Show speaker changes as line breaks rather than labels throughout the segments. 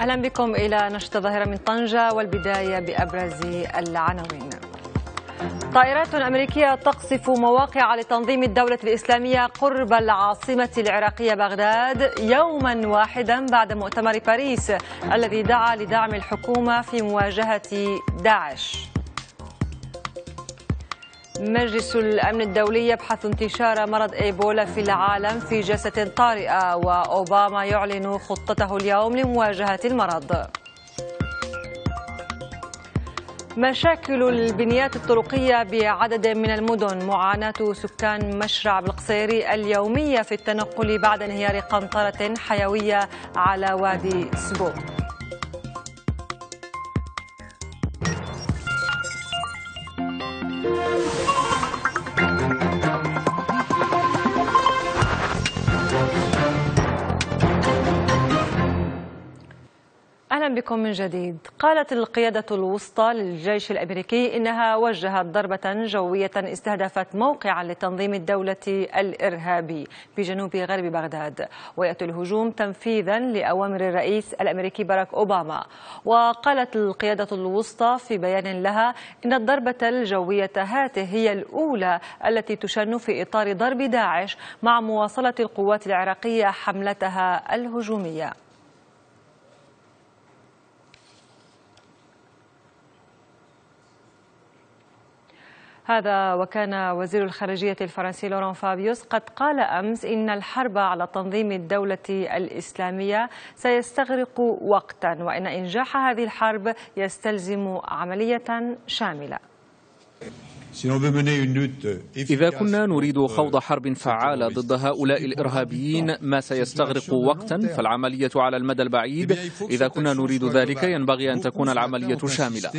أهلا بكم إلى نشط ظاهرة من طنجة والبداية بأبرز العناوين طائرات أمريكية تقصف مواقع لتنظيم الدولة الإسلامية قرب العاصمة العراقية بغداد يوما واحدا بعد مؤتمر باريس الذي دعا لدعم الحكومة في مواجهة داعش مجلس الأمن الدولي يبحث انتشار مرض إيبولا في العالم في جلسة طارئة وأوباما يعلن خطته اليوم لمواجهة المرض مشاكل البنيات الطرقية بعدد من المدن معاناة سكان مشرع بالقصيري اليومية في التنقل بعد انهيار قنطرة حيوية على وادي سبو بكم من جديد قالت القيادة الوسطى للجيش الأمريكي إنها وجهت ضربة جوية استهدفت موقعا لتنظيم الدولة الإرهابي بجنوب غرب بغداد ويأتي الهجوم تنفيذا لأوامر الرئيس الأمريكي باراك أوباما وقالت القيادة الوسطى في بيان لها إن الضربة الجوية هاته هي الأولى التي تشن في إطار ضرب داعش مع مواصلة القوات العراقية حملتها الهجومية هذا وكان وزير الخارجية الفرنسي لوران فابيوس قد قال أمس إن الحرب على تنظيم الدولة الإسلامية سيستغرق وقتا وإن إنجاح هذه الحرب يستلزم عملية شاملة
إذا كنا نريد خوض حرب فعالة ضد هؤلاء الإرهابيين ما سيستغرق وقتا فالعملية على المدى البعيد إذا كنا نريد ذلك ينبغي أن تكون العملية شاملة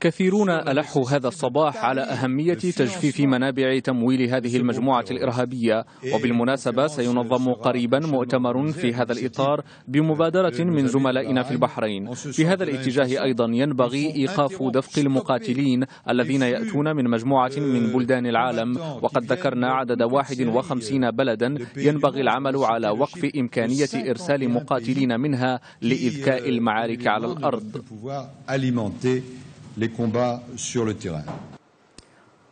كثيرون ألحوا هذا الصباح على أهمية تجفيف منابع تمويل هذه المجموعة الإرهابية وبالمناسبة سينظم قريبا مؤتمر في هذا الإطار بمبادرة من زملائنا في البحرين في هذا الاتجاه أيضا ينبغي إيقاف دفق المقاتلين الذين يأتون من مجموعة من بلدان العالم وقد ذكرنا عدد 51 بلدا ينبغي العمل على وقف إمكانية إرسال مقاتلين منها لإذكاء المعارك على الأرض
les combats sur le terrain.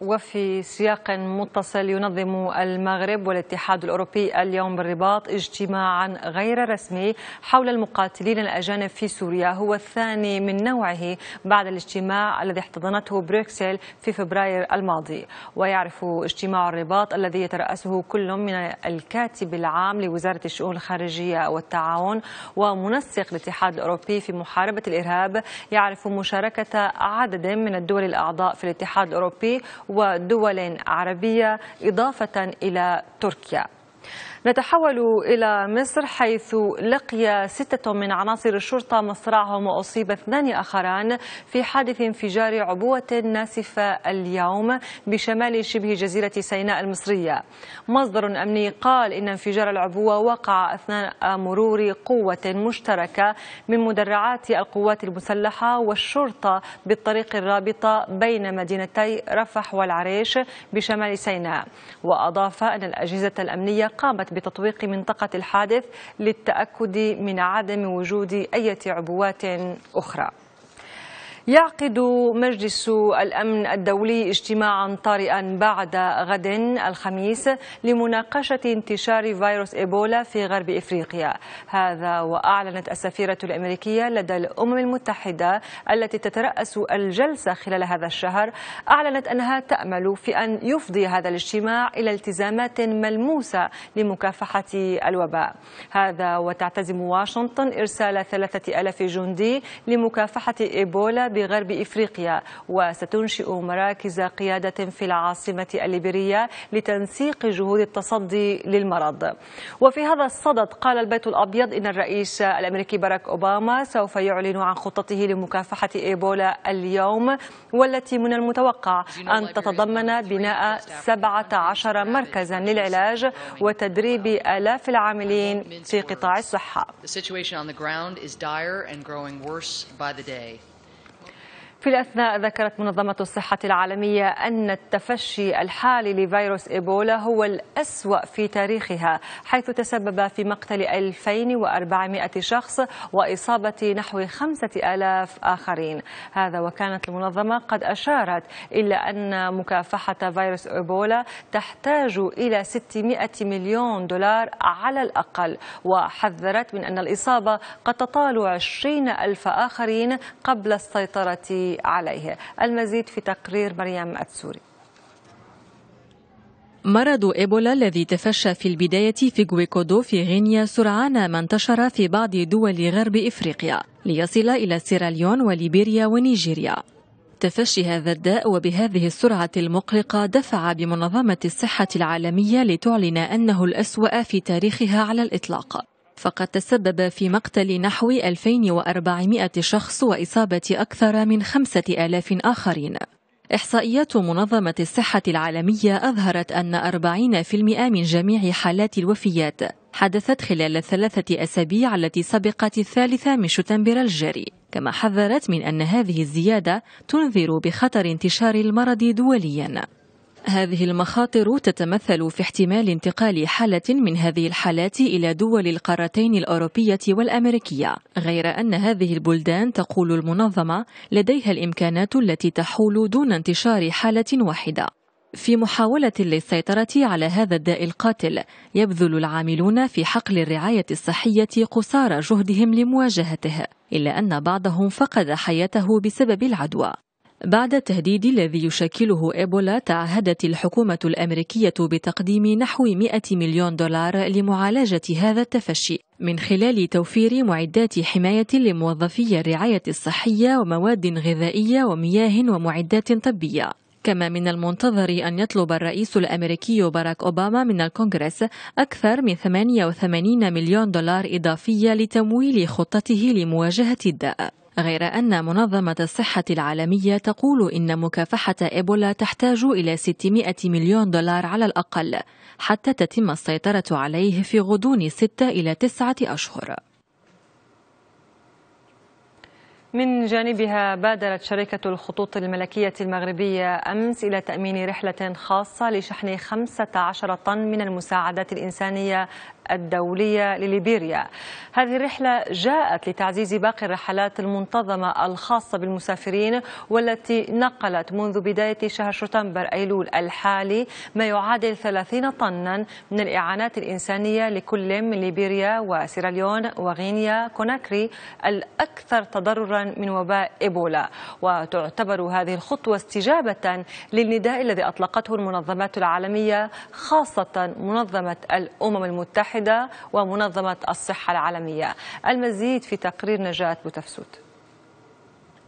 وفي سياق متصل ينظم المغرب والاتحاد الأوروبي اليوم بالرباط اجتماعا غير رسمي حول المقاتلين الأجانب في سوريا هو الثاني من نوعه بعد الاجتماع الذي احتضنته بروكسل في فبراير الماضي ويعرف اجتماع الرباط الذي يترأسه كل من الكاتب العام لوزارة الشؤون الخارجية والتعاون ومنسق الاتحاد الأوروبي في محاربة الإرهاب يعرف مشاركة عدد من الدول الأعضاء في الاتحاد الأوروبي ودول عربية إضافة إلى تركيا نتحول إلى مصر حيث لقي ستة من عناصر الشرطة مصرعهم وأصيب اثنان آخران في حادث انفجار عبوة ناسفة اليوم بشمال شبه جزيرة سيناء المصرية مصدر أمني قال إن انفجار العبوة وقع أثناء مرور قوة مشتركة من مدرعات القوات المسلحة والشرطة بالطريق الرابطة بين مدينتي رفح والعريش بشمال سيناء وأضاف أن الأجهزة الأمنية قامت بتطويق منطقة الحادث للتأكد من عدم وجود أي عبوات أخرى يعقد مجلس الأمن الدولي اجتماعا طارئا بعد غد الخميس لمناقشة انتشار فيروس إيبولا في غرب إفريقيا هذا وأعلنت السفيرة الأمريكية لدى الأمم المتحدة التي تترأس الجلسة خلال هذا الشهر أعلنت أنها تأمل في أن يفضي هذا الاجتماع إلى التزامات ملموسة لمكافحة الوباء هذا وتعتزم واشنطن إرسال ثلاثة جندي لمكافحة إيبولا بغرب إفريقيا وستنشئ مراكز قيادة في العاصمة الليبرية لتنسيق جهود التصدي للمرض وفي هذا الصدد قال البيت الأبيض إن الرئيس الأمريكي باراك أوباما سوف يعلن عن خطته لمكافحة إيبولا اليوم والتي من المتوقع أن تتضمن بناء 17 مركزا للعلاج وتدريب آلاف العاملين في قطاع الصحة.
The situation on the ground is dire and growing worse by the day.
في الأثناء ذكرت منظمة الصحة العالمية أن التفشي الحالي لفيروس إيبولا هو الأسوأ في تاريخها حيث تسبب في مقتل 2400 شخص وإصابة نحو 5000 آخرين هذا وكانت المنظمة قد أشارت إلا أن مكافحة فيروس إيبولا تحتاج إلى 600 مليون دولار على الأقل وحذرت من أن الإصابة قد تطال 20 ألف آخرين قبل السيطرة عليه المزيد في تقرير مريم
السوري مرض إيبولا الذي تفشى في البداية في غويكودو في غينيا سرعان ما انتشر في بعض دول غرب إفريقيا ليصل إلى سيراليون وليبيريا ونيجيريا تفشي هذا الداء وبهذه السرعة المقلقة دفع بمنظمة الصحة العالمية لتعلن أنه الأسوأ في تاريخها على الإطلاق فقد تسبب في مقتل نحو 2400 شخص وإصابة أكثر من 5000 آخرين إحصائيات منظمة الصحة العالمية أظهرت أن 40% من جميع حالات الوفيات حدثت خلال الثلاثة أسابيع التي سبقت الثالثة من شتنبر الجاري كما حذرت من أن هذه الزيادة تنذر بخطر انتشار المرض دولياً هذه المخاطر تتمثل في احتمال انتقال حالة من هذه الحالات إلى دول القارتين الأوروبية والأمريكية غير أن هذه البلدان تقول المنظمة لديها الإمكانات التي تحول دون انتشار حالة واحدة في محاولة للسيطرة على هذا الداء القاتل يبذل العاملون في حقل الرعاية الصحية قصارى جهدهم لمواجهته إلا أن بعضهم فقد حياته بسبب العدوى بعد التهديد الذي يشكله إيبولا تعهدت الحكومة الأمريكية بتقديم نحو 100 مليون دولار لمعالجة هذا التفشي من خلال توفير معدات حماية لموظفي الرعاية الصحية ومواد غذائية ومياه ومعدات طبية كما من المنتظر أن يطلب الرئيس الأمريكي باراك أوباما من الكونغرس أكثر من 88 مليون دولار إضافية لتمويل خطته لمواجهة الداء غير أن منظمة الصحة العالمية تقول إن مكافحة إيبولا تحتاج إلى 600 مليون دولار على الأقل حتى تتم السيطرة عليه في غضون 6 إلى 9 أشهر
من جانبها بادرت شركة الخطوط الملكية المغربية أمس إلى تأمين رحلة خاصة لشحن 15 طن من المساعدات الإنسانية الدولية لليبيريا هذه الرحلة جاءت لتعزيز باقي الرحلات المنتظمة الخاصة بالمسافرين والتي نقلت منذ بداية شهر شتنبر أيلول الحالي ما يعادل 30 طنا من الإعانات الإنسانية لكل من ليبيريا وسيراليون وغينيا كوناكري الأكثر تضررا من وباء إيبولا وتعتبر هذه الخطوة استجابة للنداء الذي أطلقته المنظمات العالمية خاصة منظمة الأمم المتحدة المتحدة ومنظمة الصحة العالمية المزيد في تقرير نجاة بوتفسوت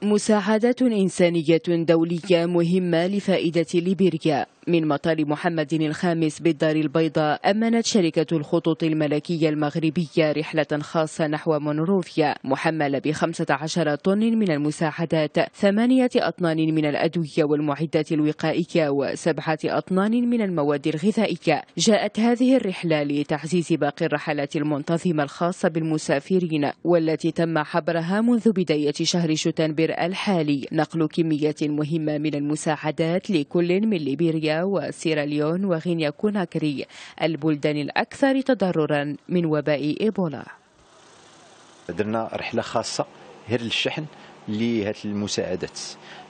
مساعدات إنسانية دولية مهمة لفائدة ليبيريا من مطار محمد الخامس بالدار البيضاء أمنت شركة الخطوط الملكية المغربية رحلة خاصة نحو مونروفيا محملة ب 15 طن من المساعدات ثمانية أطنان من الأدوية والمعدات الوقائية وسبعة أطنان من المواد الغذائية جاءت هذه الرحلة لتعزيز باقي الرحلات المنتظمة الخاصة بالمسافرين والتي تم حبرها منذ بداية شهر شتنبر الحالي نقل كميات مهمة من المساعدات لكل من ليبيريا وسيراليون وغينيا كوناكري البلدان الأكثر تضررا من وباء إيبولا
درنا رحلة خاصة هر للشحن لهذه المساعدات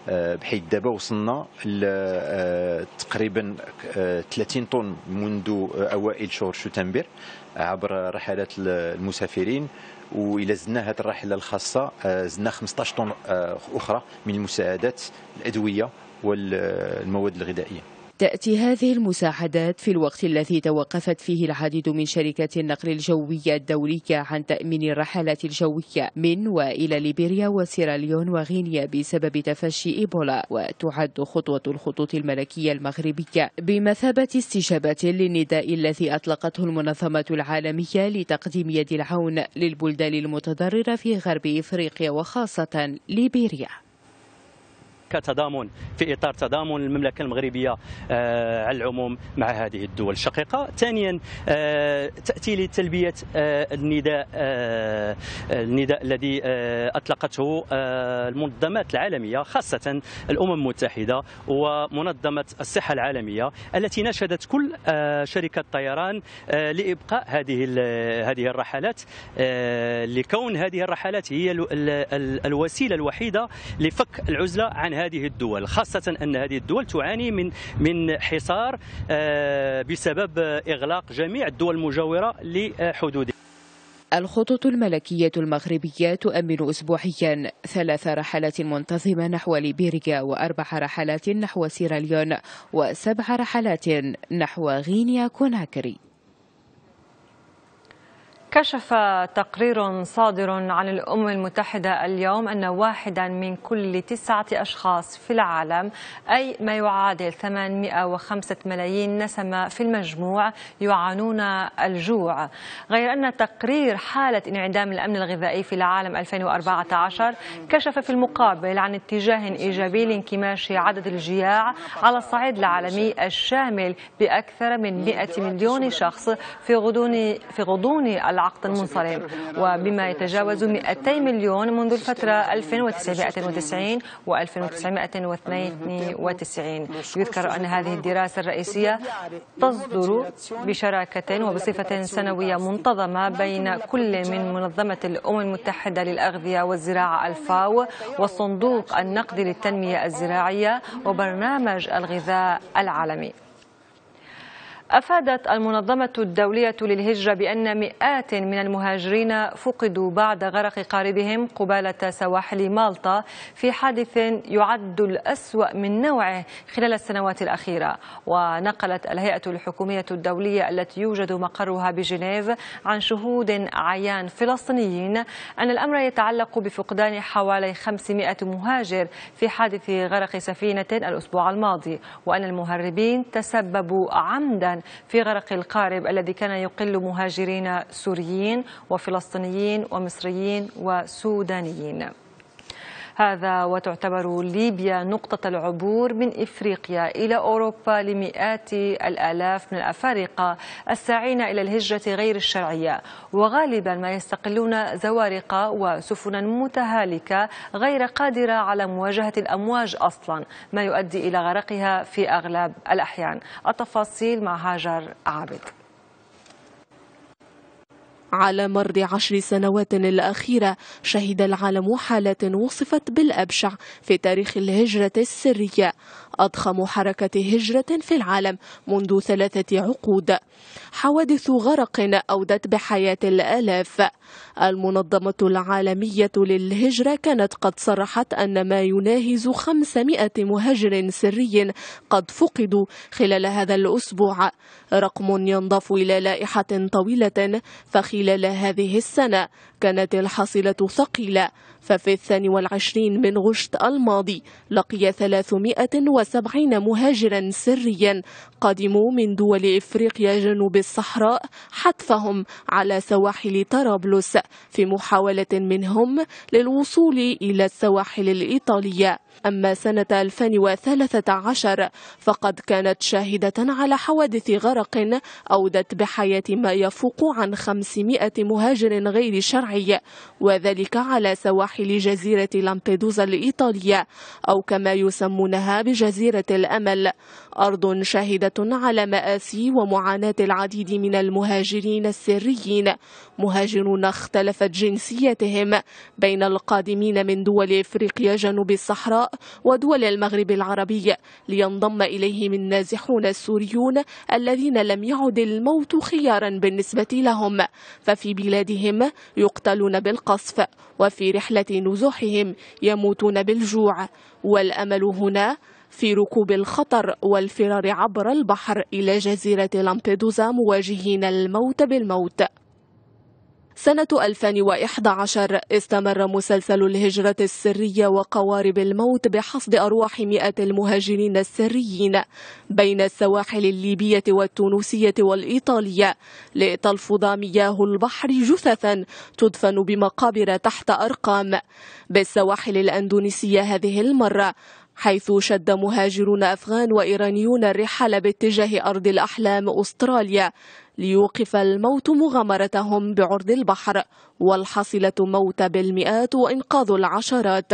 آه، بحيث دابا وصلنا آه، تقريبا 30 آه، طن منذ اوائل شهر شتنبر عبر رحلات المسافرين والى زدنا هذه الرحله الخاصه زدنا 15 طن اخرى من المساعدات الادويه والمواد الغذائيه
تأتي هذه المساعدات في الوقت الذي توقفت فيه العديد من شركات النقل الجوية الدولية عن تأمين الرحلات الجوية من وإلى ليبيريا وسيراليون وغينيا بسبب تفشي إيبولا وتعد خطوة الخطوط الملكية المغربية بمثابة استجابة للنداء الذي أطلقته المنظمة العالمية لتقديم يد العون للبلدان المتضررة في غرب إفريقيا وخاصة ليبيريا
كتضامن في اطار تضامن المملكه المغربيه آه، على العموم مع هذه الدول الشقيقه ثانيا آه، تاتي لتلبيه آه، النداء النداء الذي اطلقته المنظمات العالميه خاصه الامم المتحده ومنظمه الصحه العالميه التي ناشدت كل شركه طيران لابقاء هذه هذه الرحلات لكون هذه الرحلات هي الوسيله الوحيده لفك العزله عن هذه الدول خاصة أن هذه الدول تعاني من من حصار آه، بسبب إغلاق جميع الدول المجاورة لحدودها
الخطوط الملكية المغربية تؤمن أسبوعيا ثلاث رحلات منتظمة نحو ليبيريا وأربع رحلات نحو سيراليون وسبع رحلات نحو غينيا كوناكري
كشف تقرير صادر عن الأمم المتحدة اليوم أن واحدا من كل تسعة أشخاص في العالم أي ما يعادل 805 ملايين نسمة في المجموع يعانون الجوع غير أن تقرير حالة انعدام الأمن الغذائي في العالم 2014 كشف في المقابل عن اتجاه إيجابي لانكماش عدد الجياع على الصعيد العالمي الشامل بأكثر من 100 مليون شخص في غضون في غضون العقد المنصرم وبما يتجاوز 200 مليون منذ الفترة 1990 و 1992 يذكر أن هذه الدراسة الرئيسية تصدر بشراكة وبصفة سنوية منتظمة بين كل من منظمة الأمم المتحدة للأغذية والزراعة الفاو وصندوق النقد للتنمية الزراعية وبرنامج الغذاء العالمي أفادت المنظمة الدولية للهجرة بأن مئات من المهاجرين فقدوا بعد غرق قاربهم قبالة سواحل مالطا في حادث يعد الأسوأ من نوعه خلال السنوات الأخيرة ونقلت الهيئة الحكومية الدولية التي يوجد مقرها بجنيف عن شهود عيان فلسطينيين أن الأمر يتعلق بفقدان حوالي 500 مهاجر في حادث غرق سفينة الأسبوع الماضي وأن المهربين تسببوا عمدا في غرق القارب الذي كان يقل مهاجرين سوريين وفلسطينيين ومصريين وسودانيين هذا وتعتبر ليبيا نقطة العبور من إفريقيا إلى أوروبا لمئات الآلاف من الأفارقة الساعين إلى الهجرة غير الشرعية وغالبا ما يستقلون زوارق وسفنا متهالكة غير قادرة على مواجهة الأمواج أصلا ما يؤدي إلى غرقها في أغلب الأحيان التفاصيل مع هاجر عابد
على مر عشر سنوات الأخيرة شهد العالم حالات وصفت بالأبشع في تاريخ الهجرة السرية أضخم حركة هجرة في العالم منذ ثلاثة عقود حوادث غرق أودت بحياة الآلاف المنظمة العالمية للهجرة كانت قد صرحت أن ما يناهز 500 مهاجر سري قد فقدوا خلال هذا الأسبوع رقم ينضاف إلى لائحة طويلة فخلال خلال هذه السنة كانت الحصيلة ثقيلة ففي الثاني والعشرين من غشت الماضي لقي 370 مهاجرا سريا قدموا من دول إفريقيا جنوب الصحراء حتفهم على سواحل طرابلس في محاولة منهم للوصول إلى السواحل الإيطالية أما سنة 2013 فقد كانت شاهدة على حوادث غرق أودت بحياة ما يفوق عن 500 مهاجر غير شرعي وذلك على سواحل جزيرة لامبيدوزا الإيطالية أو كما يسمونها بجزيرة الأمل أرض شاهدة على مآسي ومعاناة العديد من المهاجرين السريين مهاجرون اختلفت جنسيتهم بين القادمين من دول إفريقيا جنوب الصحراء ودول المغرب العربي لينضم إليهم النازحون السوريون الذين لم يعد الموت خيارا بالنسبة لهم ففي بلادهم يقتلون بالقصف وفي رحلة نزوحهم يموتون بالجوع والأمل هنا في ركوب الخطر والفرار عبر البحر إلى جزيرة لامبيدوزا مواجهين الموت بالموت سنة 2011 استمر مسلسل الهجرة السرية وقوارب الموت بحصد أرواح مئات المهاجرين السريين بين السواحل الليبية والتونسية والإيطالية لتلفظ مياه البحر جثثا تدفن بمقابر تحت أرقام بالسواحل الأندونيسية هذه المرة حيث شد مهاجرون أفغان وإيرانيون الرحال باتجاه أرض الأحلام أستراليا ليوقف الموت مغامرتهم بعرض البحر والحصلة موت بالمئات وإنقاذ العشرات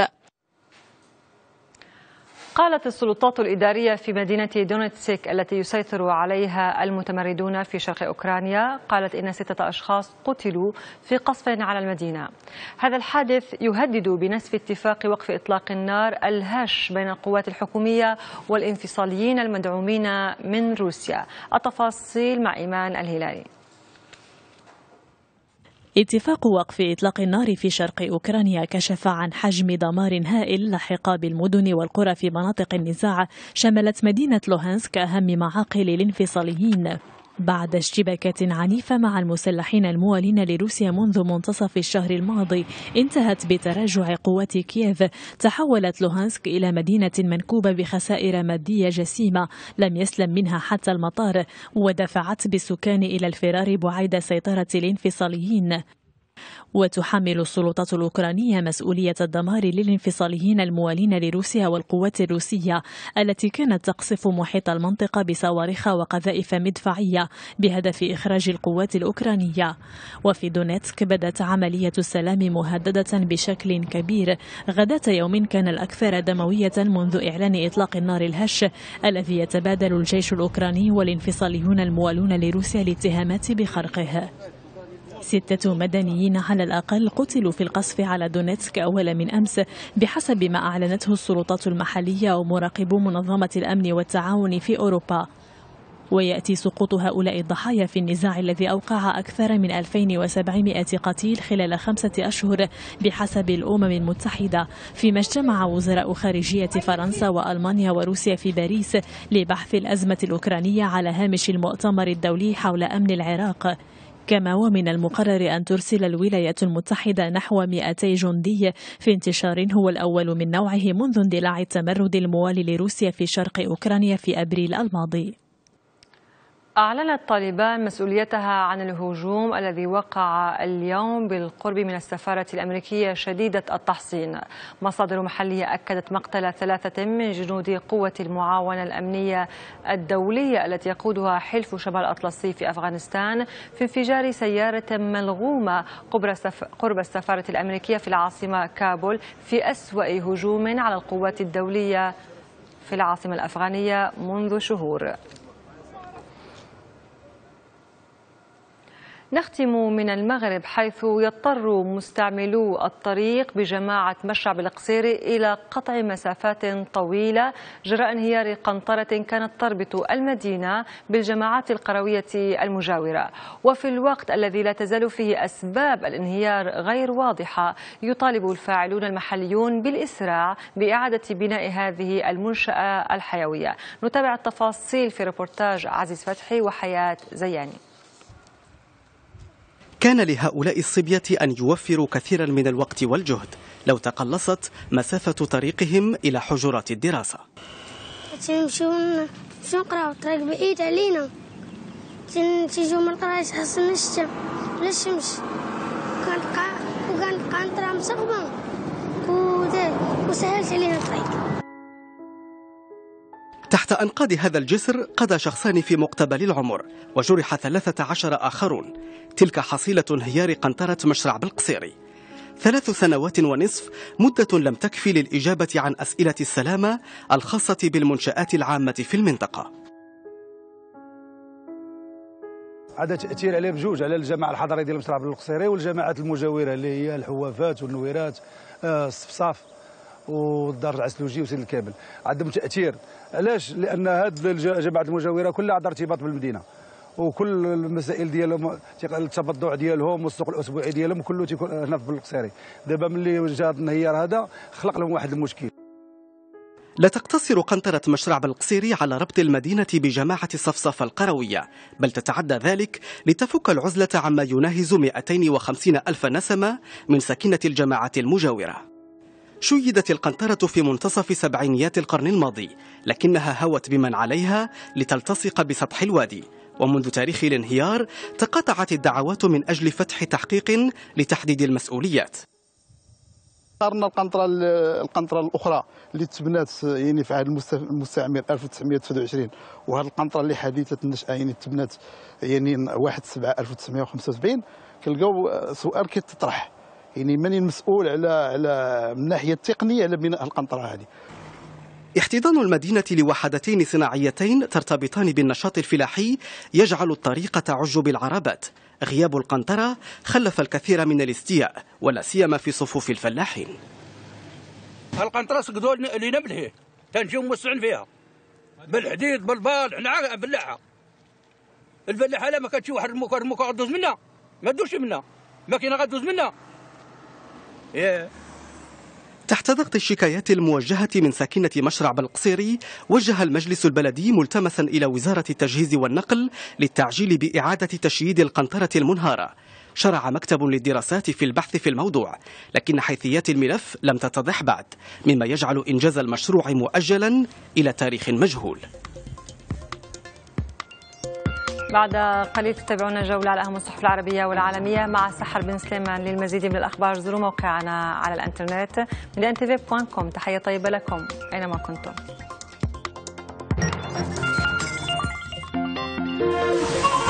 قالت السلطات الإدارية في مدينة دونتسك التي يسيطر عليها المتمردون في شرق أوكرانيا قالت إن ستة أشخاص قتلوا في قصف على المدينة هذا الحادث يهدد بنسف اتفاق وقف إطلاق النار الهاش بين القوات الحكومية والانفصاليين المدعومين من روسيا التفاصيل مع إيمان الهلالي
اتفاق وقف إطلاق النار في شرق أوكرانيا كشف عن حجم دمار هائل لحق بالمدن والقرى في مناطق النزاع شملت مدينة لوهانسك أهم معاقل الانفصاليين بعد اشتباكات عنيفة مع المسلحين الموالين لروسيا منذ منتصف الشهر الماضي انتهت بتراجع قوات كييف تحولت لوهانسك إلى مدينة منكوبة بخسائر مادية جسيمة لم يسلم منها حتى المطار ودفعت بالسكان إلى الفرار بعيد سيطرة الانفصاليين وتحمل السلطات الأوكرانية مسؤولية الدمار للانفصاليين الموالين لروسيا والقوات الروسية التي كانت تقصف محيط المنطقة بصواريخ وقذائف مدفعية بهدف إخراج القوات الأوكرانية وفي دونيتسك بدت عملية السلام مهددة بشكل كبير غداة يوم كان الأكثر دموية منذ إعلان إطلاق النار الهش الذي يتبادل الجيش الأوكراني والانفصاليون الموالون لروسيا الاتهامات بخرقه ستة مدنيين على الأقل قتلوا في القصف على دونيتسك أول من أمس بحسب ما أعلنته السلطات المحلية ومراقبو منظمة الأمن والتعاون في أوروبا ويأتي سقوط هؤلاء الضحايا في النزاع الذي أوقع أكثر من 2700 قتيل خلال خمسة أشهر بحسب الأمم المتحدة فيما اجتمع وزراء خارجية فرنسا وألمانيا وروسيا في باريس لبحث الأزمة الأوكرانية على هامش المؤتمر الدولي حول أمن العراق كما ومن المقرر أن ترسل الولايات المتحدة نحو 200 جندي في انتشار هو الأول من نوعه منذ اندلاع التمرد الموالي لروسيا في شرق أوكرانيا في أبريل الماضي
أعلنت طالبان مسؤوليتها عن الهجوم الذي وقع اليوم بالقرب من السفارة الأمريكية شديدة التحصين مصادر محلية أكدت مقتل ثلاثة من جنود قوة المعاونة الأمنية الدولية التي يقودها حلف شمال الأطلسي في أفغانستان في انفجار سيارة ملغومة قرب السفارة الأمريكية في العاصمة كابول في أسوأ هجوم على القوات الدولية في العاصمة الأفغانية منذ شهور نختم من المغرب حيث يضطر مستعملو الطريق بجماعة مشعب بالقصيري إلى قطع مسافات طويلة جراء انهيار قنطرة كانت تربط المدينة بالجماعات القروية المجاورة وفي الوقت الذي لا تزال فيه أسباب الانهيار غير واضحة يطالب الفاعلون المحليون بالإسراع بإعادة بناء هذه المنشأة الحيوية نتابع التفاصيل في ريبورتاج عزيز فتحي وحياة زياني
كان لهؤلاء الصبية أن يوفروا كثيرا من الوقت والجهد لو تقلصت مسافة طريقهم إلى حجرات الدراسة
تنمشيو
نقراو الطريق بعيد علينا تيجيو من القراية تحصلنا الشتا ولا الشمس وكنبقى وكنبقى نطرا مسخبة وسهلت علينا الطريق
تحت أنقاض هذا الجسر قضى شخصان في مقتبل العمر وجرح 13 آخرون تلك حصيلة انهيار قنطرة مشرع بالقصيري ثلاث سنوات ونصف مدة لم تكفي للإجابة عن أسئلة السلامة الخاصة بالمنشآت العامة في المنطقة عاد تاثير عليه بجوج على الجماعه الحضريه ديال مشرع بالقصيري والجماعات المجاوره اللي هي الحوافات والنويرات آه، الصفصاف والدار العسلوجي وسيد الكامل عندهم تاثير علاش لان هذه جماعه المجاوره كلها عندها ارتباط بالمدينه وكل المسائل ديالهم التبضع ديالهم والسوق الاسبوعي ديالهم كله تيكون هنا في القصيري دابا ملي جا هذا النهيار هذا خلق لهم واحد المشكل لا تقتصر قنطرة مشرع بالقصيري على ربط المدينة بجماعة صفصف القروية بل تتعدى ذلك لتفك العزلة عما يناهز 250 ألف نسمة من سكنة الجماعة المجاورة شيدت القنطرة في منتصف سبعينيات القرن الماضي لكنها هوت بمن عليها لتلتصق بسطح الوادي ومنذ تاريخ الانهيار تقاطعت الدعوات من أجل فتح تحقيق لتحديد المسؤوليات قارنا القنطره القنطره الاخرى اللي تبنات يعني في عهد المستعمر 1929 وهذه القنطره اللي حديثه النشاه يعني تبنات يعني 1 7 1975 كنلقاو سؤال كيتطرح يعني ماني المسؤول على على من الناحيه التقنيه على بناء القنطره هذه احتضان المدينة لوحدتين صناعيتين ترتبطان بالنشاط الفلاحي يجعل الطريق تعج بالعربات غياب القنطرة خلف الكثير من الاستياء ولا سيما في صفوف الفلاحين القنطرة سقدوا لنا بالهي تنجيو موسعين فيها بالحديد بالبال احنا فلاحة الفلاحة لا ما كانتش واحد الموكا الموكا غدوز منا ما تدوش منا ماكينة غدوز منا تحت ضغط الشكايات الموجهة من ساكنة مشرع بالقصيري وجه المجلس البلدي ملتمسا إلى وزارة التجهيز والنقل للتعجيل بإعادة تشييد القنطرة المنهارة شرع مكتب للدراسات في البحث في الموضوع لكن حيثيات الملف لم تتضح بعد مما يجعل إنجاز المشروع مؤجلا إلى تاريخ مجهول
بعد قليل تتابعونا جولة على أهم الصحف العربية والعالمية مع سحر بن سليمان للمزيد من الأخبار زوروا موقعنا على الإنترنت ميدان تحية طيبة لكم أينما كنتم Thank you.